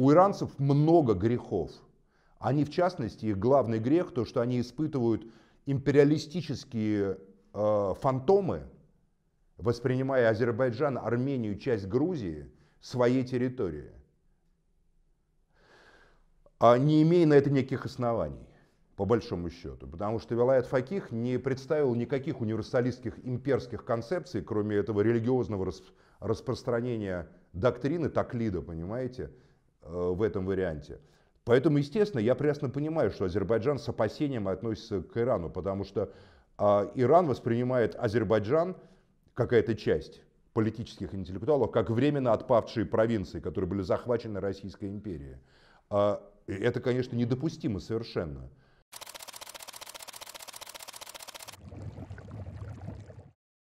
У иранцев много грехов. Они, в частности, их главный грех, то, что они испытывают империалистические э, фантомы, воспринимая Азербайджан, Армению, часть Грузии своей территории, а не имея на это никаких оснований, по большому счету. Потому что Вилаят Факих не представил никаких универсалистских имперских концепций, кроме этого религиозного распространения доктрины Таклида, понимаете, Э, в этом варианте. Поэтому, естественно, я прекрасно понимаю, что Азербайджан с опасением относится к Ирану, потому что а, Иран воспринимает Азербайджан, какая-то часть политических интеллектуалов, как временно отпавшие провинции, которые были захвачены Российской империей. А, это, конечно, недопустимо совершенно.